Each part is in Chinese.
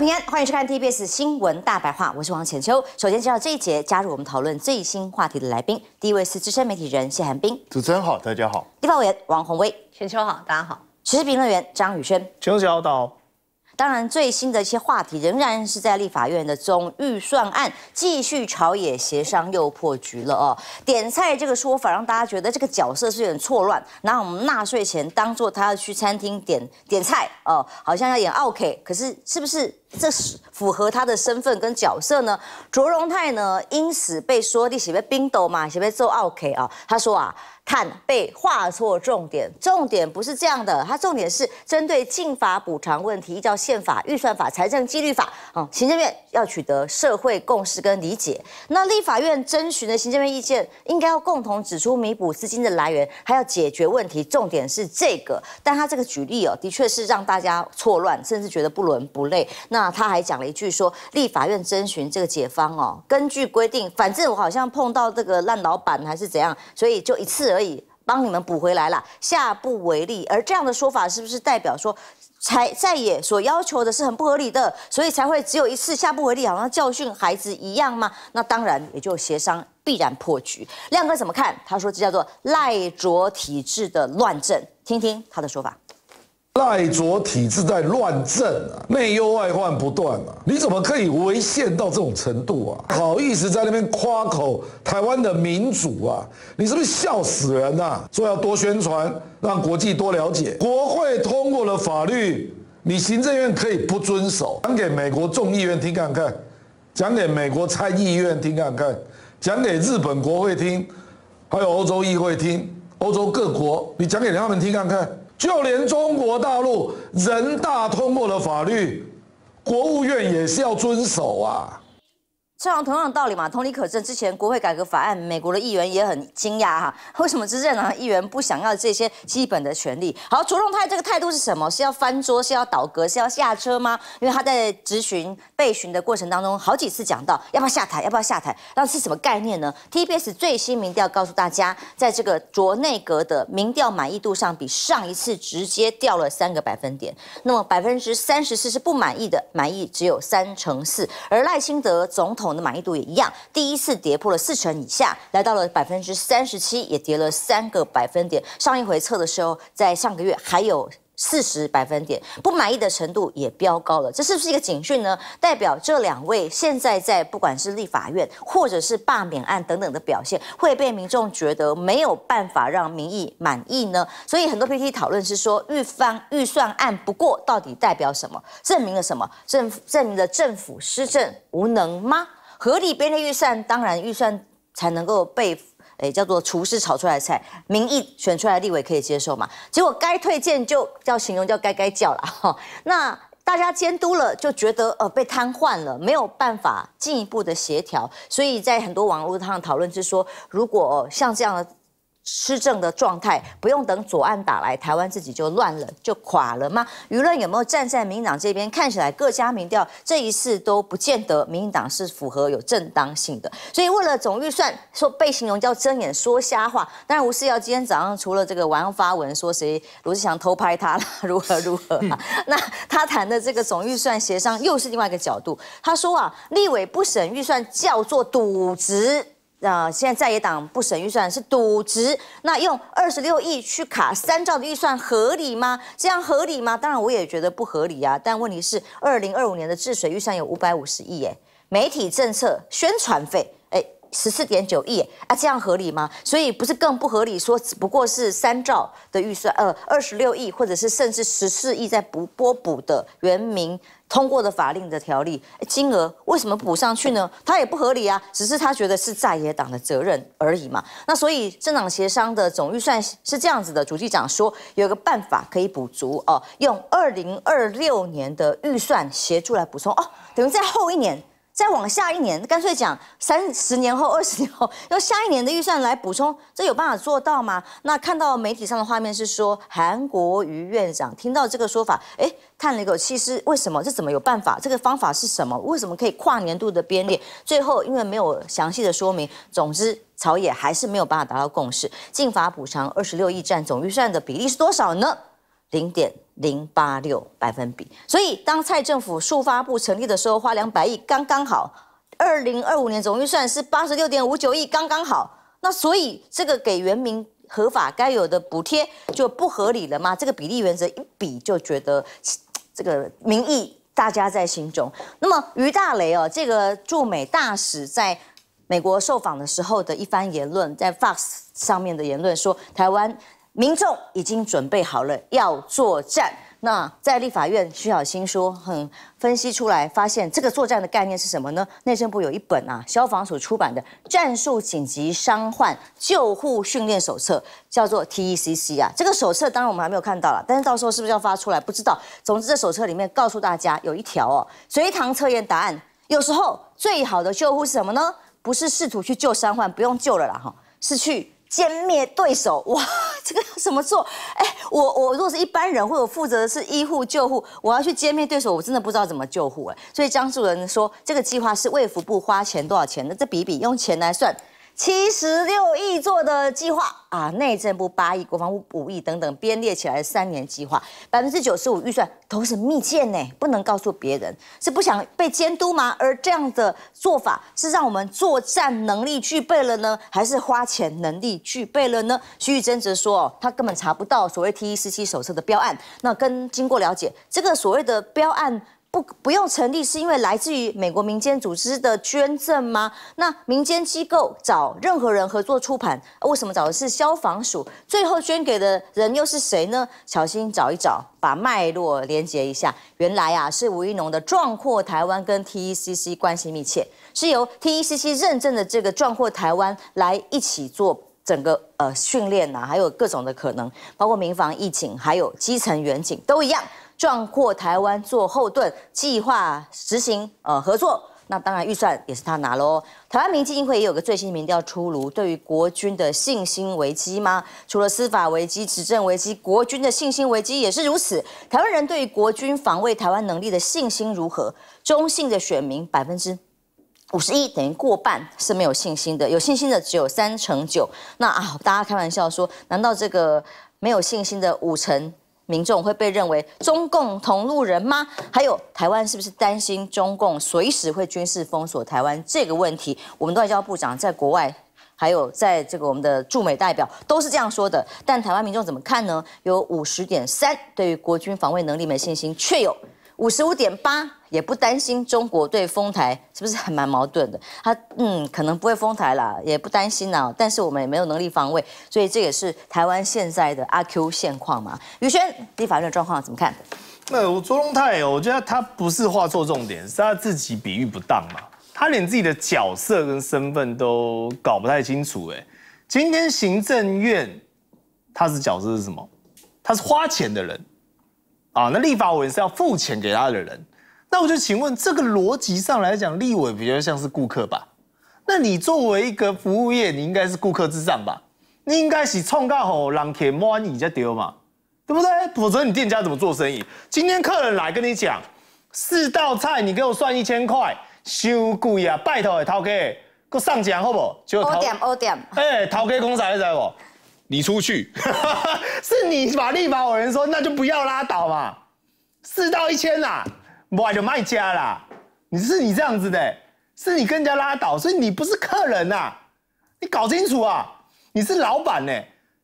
平安，欢迎收看 TBS 新闻大白话，我是王浅秋。首先介绍这一节加入我们讨论最新话题的来宾，第一位是资深媒体人谢寒冰，主持人好，大家好；立法委员王宏威，浅秋好，大家好；时事评论员张宇轩，浅秋好，当然，最新的一些话题仍然是在立法院的中预算案继续朝野协商又破局了哦。点菜这个说法，让大家觉得这个角色是有点错乱，拿我们纳税钱当做他要去餐厅点点菜哦，好像要演奥 K，可是是不是这是符合他的身份跟角色呢？卓荣泰呢，因此被说你写边冰斗嘛，写边揍奥 K 啊？他说啊。看被画错重点，重点不是这样的，它重点是针对进法补偿问题，依照宪法、预算法、财政纪律法，啊，行政院要取得社会共识跟理解。那立法院征询的行政院意见，应该要共同指出弥补资金的来源，还要解决问题。重点是这个，但他这个举例哦，的确是让大家错乱，甚至觉得不伦不类。那他还讲了一句说，立法院征询这个解方哦，根据规定，反正我好像碰到这个烂老板还是怎样，所以就一次。可以帮你们补回来了，下不为例。而这样的说法是不是代表说，才再也所要求的是很不合理的，所以才会只有一次下不为例，好像教训孩子一样吗？那当然也就协商必然破局。亮哥怎么看？他说这叫做赖着体制的乱政，听听他的说法。赖着体制在乱政啊，内忧外患不断啊，你怎么可以违宪到这种程度啊？好意思在那边夸口台湾的民主啊？你是不是笑死人呐？说要多宣传，让国际多了解。国会通过了法律，你行政院可以不遵守。讲给美国众议院听看看，讲给美国参议院听看看，讲给日本国会听，还有欧洲议会听，欧洲各国，你讲给他们听看看。就连中国大陆人大通过的法律，国务院也是要遵守啊。非常同样的道理嘛，同理可证。之前国会改革法案，美国的议员也很惊讶哈，为什么执政党议员不想要这些基本的权利？好，卓荣泰这个态度是什么？是要翻桌，是要倒戈，是要下车吗？因为他在质询、被询的过程当中，好几次讲到要不要下台，要不要下台，那是什么概念呢？TPS 最新民调告诉大家，在这个卓内阁的民调满意度上，比上一次直接掉了三个百分点。那么百分之三十四是不满意的，满意只有三成四。而赖清德总统。的满意度也一样，第一次跌破了四成以下，来到了百分之三十七，也跌了三个百分点。上一回测的时候，在上个月还有四十百分点，不满意的程度也飙高了。这是不是一个警讯呢？代表这两位现在在不管是立法院或者是罢免案等等的表现，会被民众觉得没有办法让民意满意呢？所以很多 PT 讨论是说，预方预算案不过到底代表什么？证明了什么？政证明了政府施政无能吗？合理编列预算，当然预算才能够被诶叫做厨师炒出来的菜，民意选出来的立委可以接受嘛？结果该推荐就叫形容叫该该叫了 哈。那大家监督了，就觉得呃被瘫痪了，没有办法进一步的协调，所以在很多网络上讨论是说，如果像这样的。施政的状态不用等左岸打来，台湾自己就乱了，就垮了吗？舆论有没有站在民党这边？看起来各家民调这一次都不见得民进党是符合有正当性的。所以为了总预算，说被形容叫睁眼说瞎话。当然吴世瑶今天早上除了这个晚上发文说谁罗志祥偷拍他了，如何如何。那他谈的这个总预算协商又是另外一个角度。他说啊，立委不审预算叫做赌值。那现在在野党不审预算是赌值，那用二十六亿去卡三兆的预算合理吗？这样合理吗？当然我也觉得不合理啊。但问题是，二零二五年的治水预算有五百五十亿耶，媒体政策宣传费哎十四点九亿，啊这样合理吗？所以不是更不合理？说只不过是三兆的预算，呃二十六亿，或者是甚至十四亿在补拨补的原名通过的法令的条例金额，为什么补上去呢？他也不合理啊，只是他觉得是在野党的责任而已嘛。那所以政党协商的总预算是这样子的，主计长说有一个办法可以补足哦，用二零二六年的预算协助来补充哦，等于在后一年。再往下一年，干脆讲三十年后、二十年后，用下一年的预算来补充，这有办法做到吗？那看到媒体上的画面是说，韩国瑜院长听到这个说法，哎，叹了一口气。是为什么？这怎么有办法？这个方法是什么？为什么可以跨年度的编列？最后，因为没有详细的说明，总之，朝野还是没有办法达到共识。进法补偿二十六亿占总预算的比例是多少呢？零点。零八六百分比，所以当蔡政府速发布成立的时候，花两百亿刚刚好。二零二五年总预算是八十六点五九亿，刚刚好。那所以这个给原民合法该有的补贴就不合理了吗？这个比例原则一比就觉得这个民意大家在心中。那么于大雷哦，这个驻美大使在美国受访的时候的一番言论，在 Fox 上面的言论说，台湾。民众已经准备好了要作战。那在立法院，徐小新说，很分析出来，发现这个作战的概念是什么呢？内政部有一本啊，消防署出版的《战术紧急伤患救护训练手册》，叫做 T E C C 啊。这个手册当然我们还没有看到了，但是到时候是不是要发出来，不知道。总之，这手册里面告诉大家有一条哦，随堂测验答案，有时候最好的救护是什么呢？不是试图去救伤患，不用救了啦，哈，是去歼灭对手，哇！这个要怎么做？哎，我我如果是一般人，或者负责的是医护救护，我要去歼灭对手，我真的不知道怎么救护哎。所以江素人说，这个计划是卫福部花钱多少钱？的，这比比用钱来算。七十六亿做的计划啊，内政部八亿，国防部五亿等等，编列起来三年计划，百分之九十五预算都是密件呢，不能告诉别人，是不想被监督吗？而这样的做法是让我们作战能力具备了呢，还是花钱能力具备了呢？徐玉珍则说，他根本查不到所谓 T 1四七手册的标案。那跟经过了解，这个所谓的标案。不，不用成立，是因为来自于美国民间组织的捐赠吗？那民间机构找任何人合作出版，为什么找的是消防署？最后捐给的人又是谁呢？小心找一找，把脉络连接一下。原来啊，是吴一农的壮阔台湾跟 T E C C 关系密切，是由 T E C C 认证的这个壮阔台湾来一起做整个呃训练呐，还有各种的可能，包括民防疫情，还有基层远景都一样。壮阔台湾做后盾，计划执行呃合作，那当然预算也是他拿喽。台湾民进会也有个最新民调出炉，对于国军的信心危机吗？除了司法危机、执政危机，国军的信心危机也是如此。台湾人对于国军防卫台湾能力的信心如何？中性的选民百分之五十一等于过半是没有信心的，有信心的只有三成九。那啊，大家开玩笑说，难道这个没有信心的五成？民众会被认为中共同路人吗？还有台湾是不是担心中共随时会军事封锁台湾这个问题？我们外交部长在国外，还有在这个我们的驻美代表都是这样说的。但台湾民众怎么看呢？有五十点三对于国军防卫能力没信心，却有五十五点八。也不担心中国对丰台是不是还蛮矛盾的？他嗯，可能不会丰台啦，也不担心啦，但是我们也没有能力防卫，所以这也是台湾现在的阿 Q 现况嘛。宇轩，立法院的状况怎么看？那卓龙泰，我觉得他不是画错重点，是他自己比喻不当嘛。他连自己的角色跟身份都搞不太清楚。哎，今天行政院他是角色是什么？他是花钱的人啊。那立法委是要付钱给他的人。那我就请问，这个逻辑上来讲，立委比较像是顾客吧？那你作为一个服务业，你应该是顾客至上吧？你应该是冲到后让客人满意才丢嘛，对不对？否则你店家怎么做生意？今天客人来跟你讲，四道菜你给我算一千块，修贵啊！拜托，哥，给我上奖好不？就二点二点。哎，饕哥公仔你知不？你出去，是你嘛？立马有人说，那就不要拉倒嘛，四到一千啦！买的卖家啦，你是你这样子的，是你跟人家拉倒，所以你不是客人呐，你搞清楚啊，你是老板呢。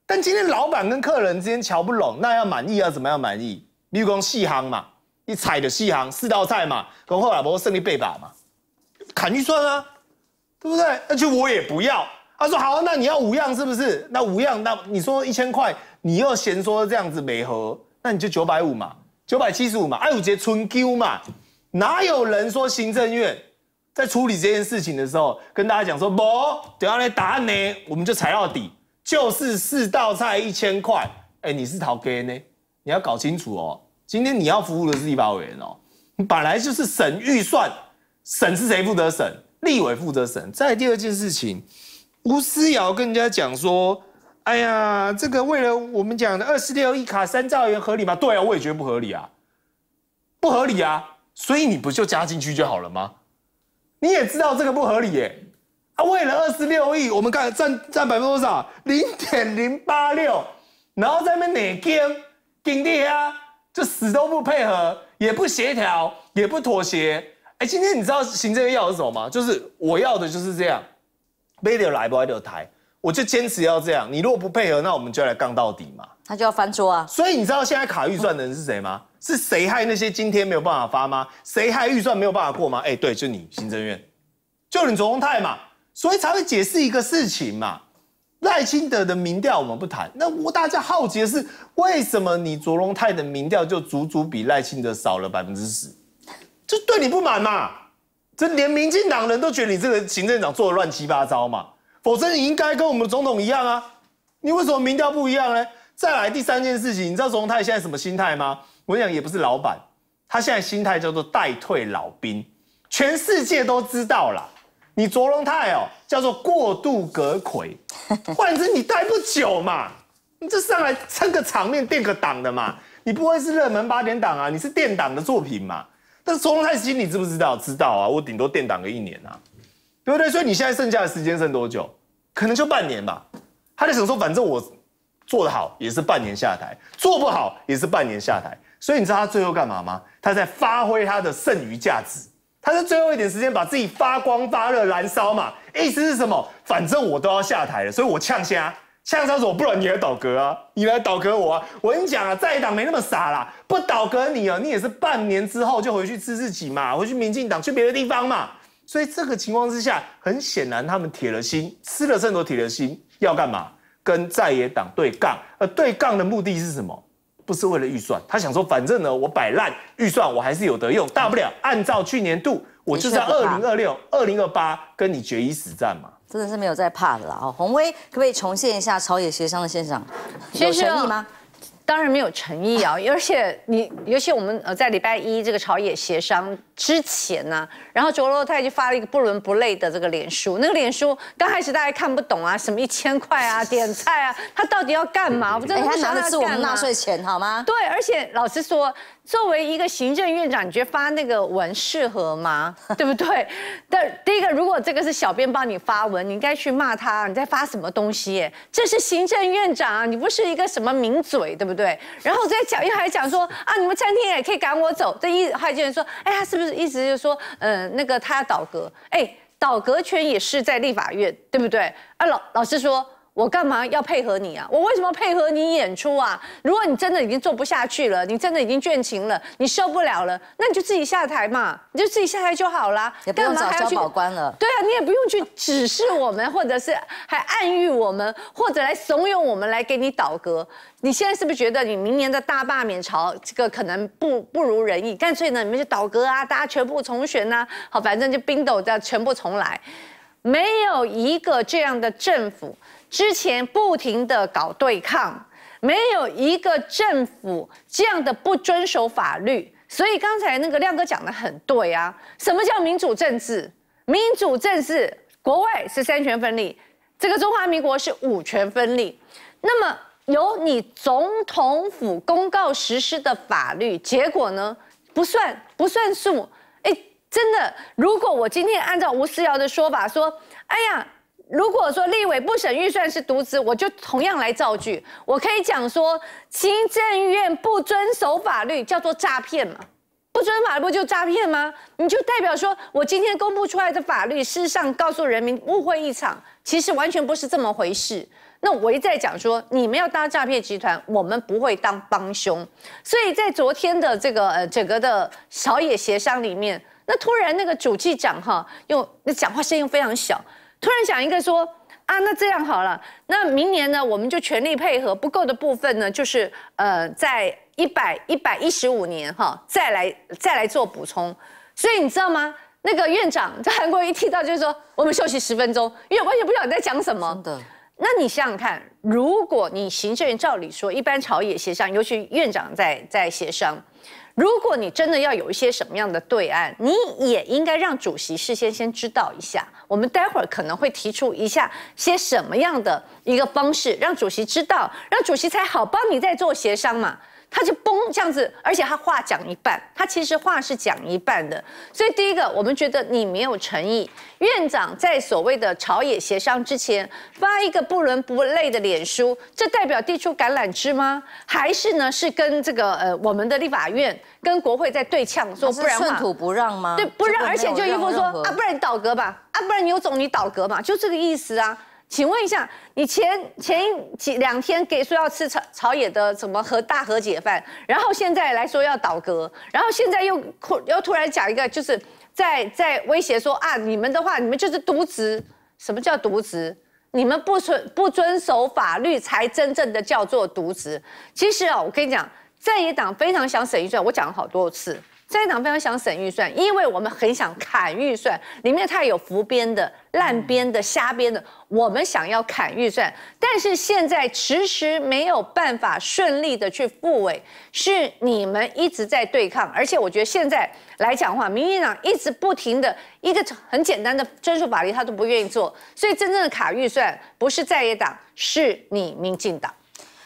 但今天老板跟客人之间瞧不拢，那要满意要怎么样满意？你有讲细行嘛？你踩的细行四道菜嘛，跟后不婆胜利背把嘛，砍预算啊，对不对？而且我也不要，他说好，那你要五样是不是？那五样，那你说一千块，你又嫌说这样子没合，那你就九百五嘛。九百七十五嘛，爱武吉春 Q 嘛，哪有人说行政院在处理这件事情的时候，跟大家讲说不，等下来答案呢，我们就踩到底，就是四道菜一千块。哎，你是逃给呢？你要搞清楚哦，今天你要服务的是立法委员哦，本来就是省预算，省是谁负责省？立委负责省。再第二件事情，吴思瑶跟人家讲说。哎呀，这个为了我们讲的二十六亿卡三兆元合理吗？对啊，我也觉得不合理啊，不合理啊！所以你不就加进去就好了吗？你也知道这个不合理耶！啊，为了二十六亿，我们看占占百分多少？零点零八六。然后在那哪间警地啊，就死都不配合，也不协调，也不妥协。哎，今天你知道行政院要什么吗？就是我要的就是这样，背得来不来得台。我就坚持要这样，你如果不配合，那我们就来杠到底嘛。他就要翻桌啊！所以你知道现在卡预算的人是谁吗？是谁害那些今天没有办法发吗？谁害预算没有办法过吗？哎，对，就你行政院，就你卓荣泰嘛。所以才会解释一个事情嘛。赖清德的民调我们不谈，那我大家好奇的是，为什么你卓荣泰的民调就足足比赖清德少了百分之十？就对你不满嘛？这连民进党人都觉得你这个行政长做的乱七八糟嘛？否则你应该跟我们总统一样啊，你为什么民调不一样呢？再来第三件事情，你知道卓荣泰现在什么心态吗？我想也不是老板，他现在心态叫做代退老兵，全世界都知道啦。你卓龙泰哦，叫做过度隔奎，换言之，你待不久嘛，你这上来撑个场面垫个档的嘛，你不会是热门八点档啊？你是垫档的作品嘛？但是卓龙泰心你知不知道？知道啊，我顶多垫档个一年啊。对不对？所以你现在剩下的时间剩多久？可能就半年吧。他在想说，反正我做得好也是半年下台，做不好也是半年下台。所以你知道他最后干嘛吗？他在发挥他的剩余价值，他在最后一点时间把自己发光发热燃烧嘛。意思是什么？反正我都要下台了，所以我呛虾，呛杀手，不然你来倒戈啊，你来倒戈我啊！我跟你讲啊，在党没那么傻啦，不倒戈你啊，你也是半年之后就回去吃自己嘛，回去民进党去别的地方嘛。所以这个情况之下，很显然他们铁了心，吃了么多铁了心要干嘛？跟在野党对杠，而对杠的目的是什么？不是为了预算，他想说，反正呢我摆烂，预算我还是有得用，大不了按照去年度，我就是二零二六、二零二八跟你决一死战嘛。真的是没有在怕的啦！哦，宏威，可不可以重现一下朝野协商的现场？有诚意吗？当然没有诚意啊！而且你，尤其我们呃在礼拜一这个朝野协商。之前呢，然后卓洛泰就发了一个不伦不类的这个脸书，那个脸书刚开始大家看不懂啊，什么一千块啊，点菜啊，他到底要干嘛？我真的不知道他他拿的是我们纳税钱，好吗？对，而且老实说，作为一个行政院长，你觉得发那个文适合吗？对不对？但第一个，如果这个是小编帮你发文，你应该去骂他，你在发什么东西？这是行政院长，你不是一个什么名嘴，对不对？然后我在讲，又还讲说啊，你们餐厅也可以赶我走，这一还有人说，哎呀，是不是？就是意思就是说，呃，那个他倒戈，哎，倒戈权也是在立法院，对不对？啊，老老师说。我干嘛要配合你啊？我为什么配合你演出啊？如果你真的已经做不下去了，你真的已经倦情了，你受不了了，那你就自己下台嘛，你就自己下台就好了。也不用找交保官了。对啊，你也不用去指示我们，或者是还暗喻我们，或者来怂恿我们来给你倒戈。你现在是不是觉得你明年的大罢免潮，这个可能不不如人意？干脆呢，你们就倒戈啊，大家全部重选啊，好，反正就冰斗这样全部重来。没有一个这样的政府之前不停的搞对抗，没有一个政府这样的不遵守法律。所以刚才那个亮哥讲的很对啊，什么叫民主政治？民主政治，国外是三权分立，这个中华民国是五权分立。那么由你总统府公告实施的法律，结果呢不算不算数。真的，如果我今天按照吴思瑶的说法说，哎呀，如果说立委不审预算是渎职，我就同样来造句。我可以讲说，行政院不遵守法律叫做诈骗嘛？不遵法不就诈骗吗？你就代表说我今天公布出来的法律，事实上告诉人民误会一场，其实完全不是这么回事。那我一再讲说，你们要当诈骗集团，我们不会当帮凶。所以在昨天的这个呃整个的小野协商里面。那突然那个主席长哈，又那讲话声音非常小，突然讲一个说啊，那这样好了，那明年呢我们就全力配合，不够的部分呢就是呃在一百一百一十五年哈再来再来做补充。所以你知道吗？那个院长在韩国一提到就是说我们休息十分钟，院为完全不知道你在讲什么。的？那你想想看，如果你行政院照理说一般朝野协商，尤其院长在在协商。如果你真的要有一些什么样的对案，你也应该让主席事先先知道一下。我们待会儿可能会提出一下些什么样的一个方式，让主席知道，让主席才好帮你再做协商嘛。他就崩这样子，而且他话讲一半，他其实话是讲一半的。所以第一个，我们觉得你没有诚意。院长在所谓的朝野协商之前发一个不伦不类的脸书，这代表递出橄榄枝吗？还是呢，是跟这个呃我们的立法院跟国会在对呛，说不然寸土不让吗？对，不让，而且就一副说啊，不然你倒戈吧，啊，不然你有种你倒戈嘛，就这个意思啊。请问一下，你前前几两天给说要吃朝朝野的什么和大和解饭，然后现在来说要倒戈，然后现在又又突然讲一个，就是在在威胁说啊，你们的话你们就是渎职。什么叫渎职？你们不遵不遵守法律，才真正的叫做渎职。其实啊，我跟你讲，在野党非常想省一省，我讲了好多次。在野党非常想省预算，因为我们很想砍预算，里面它有浮编的、烂编的、瞎编的，我们想要砍预算，但是现在迟迟没有办法顺利的去复委，是你们一直在对抗，而且我觉得现在来讲话，民进党一直不停的一个很简单的征税法律，他都不愿意做，所以真正的卡预算不是在野党，是你民进党。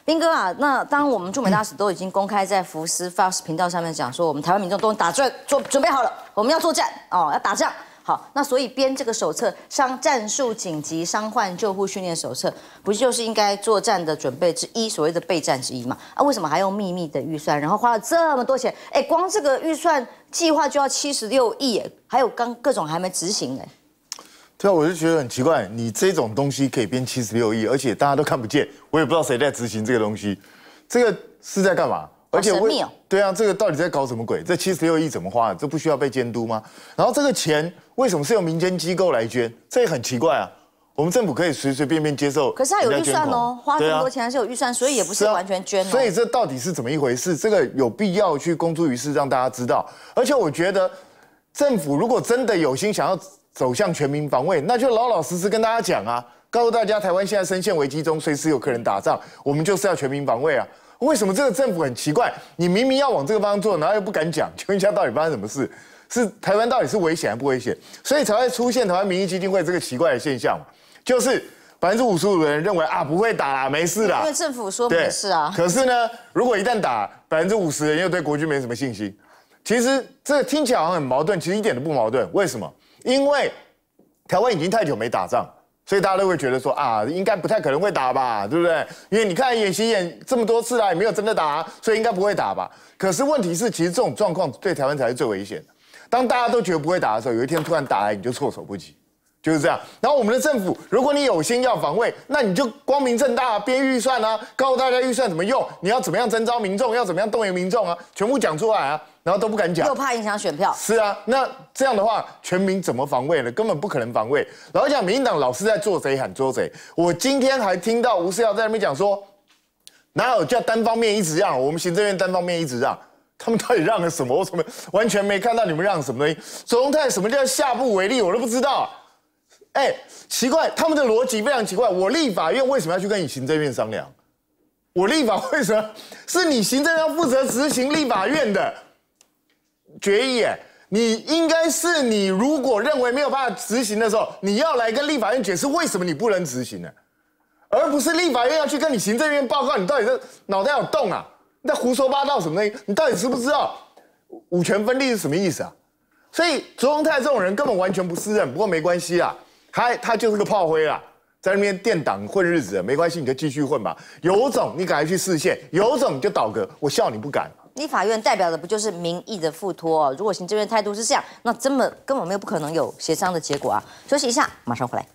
斌哥啊，那当我们驻美大使都已经公开在福斯 Fox 频道上面讲说，我们台湾民众都打准做准备好了，我们要作战哦，要打仗。好，那所以编这个手册《伤战术紧急伤患救护训练手册》，不就是应该作战的准备之一，所谓的备战之一嘛？啊，为什么还用秘密的预算，然后花了这么多钱？哎，光这个预算计划就要七十六亿，还有刚各种还没执行哎。对啊，我就觉得很奇怪，你这种东西可以编七十六亿，而且大家都看不见，我也不知道谁在执行这个东西，这个是在干嘛？而且我，对啊，这个到底在搞什么鬼？这七十六亿怎么花？这不需要被监督吗？然后这个钱为什么是由民间机构来捐？这也很奇怪啊。我们政府可以随随便便接受，可是他有预算哦，花这么多钱还是有预算，所以也不是完全捐哦。所以这到底是怎么一回事？这个有必要去公诸于世，让大家知道。而且我觉得，政府如果真的有心想要。走向全民防卫，那就老老实实跟大家讲啊，告诉大家台湾现在深陷危机中，随时有可能打仗，我们就是要全民防卫啊。为什么这个政府很奇怪？你明明要往这个方向做，然后又不敢讲？请问一下，到底发生什么事？是台湾到底是危险还是不危险？所以才会出现台湾民意基金会这个奇怪的现象，就是百分之五十五的人认为啊，不会打啦，没事啦，因为政府说没事啊。可是呢，如果一旦打，百分之五十人又对国军没什么信心。其实这个听起来好像很矛盾，其实一点都不矛盾。为什么？因为台湾已经太久没打仗，所以大家都会觉得说啊，应该不太可能会打吧，对不对？因为你看演习演这么多次了，也没有真的打，啊，所以应该不会打吧。可是问题是，其实这种状况对台湾才是最危险的。当大家都觉得不会打的时候，有一天突然打来，你就措手不及，就是这样。然后我们的政府，如果你有心要防卫，那你就光明正大编预算啊，告诉大家预算怎么用，你要怎么样征召民众，要怎么样动员民众啊，全部讲出来啊。然后都不敢讲，又怕影响选票。是啊，那这样的话，全民怎么防卫呢？根本不可能防卫。老后讲民进党老是在做贼喊捉贼。我今天还听到吴世耀在那边讲说，哪有叫单方面一直让？我们行政院单方面一直让，他们到底让了什么？我怎么完全没看到你们让什么东西？苏隆泰什么叫下不为例？我都不知道。哎，奇怪，他们的逻辑非常奇怪。我立法院为什么要去跟你行政院商量？我立法为什么是你行政要负责执行立法院的？决议，哎，你应该是你如果认为没有办法执行的时候，你要来跟立法院解释为什么你不能执行呢，而不是立法院要去跟你行政院报告，你到底是脑袋有洞啊？你在胡说八道什么？东西？你到底知不知道五权分立是什么意思啊？所以卓荣泰这种人根本完全不适人，不过没关系啊，他他就是个炮灰啦，在那边垫党混日子，没关系，你就继续混吧。有种你赶快去试线，有种你就倒戈，我笑你不敢。立法院代表的不就是民意的附托？如果行政院态度是这样，那根本根本没有不可能有协商的结果啊！休息一下，马上回来。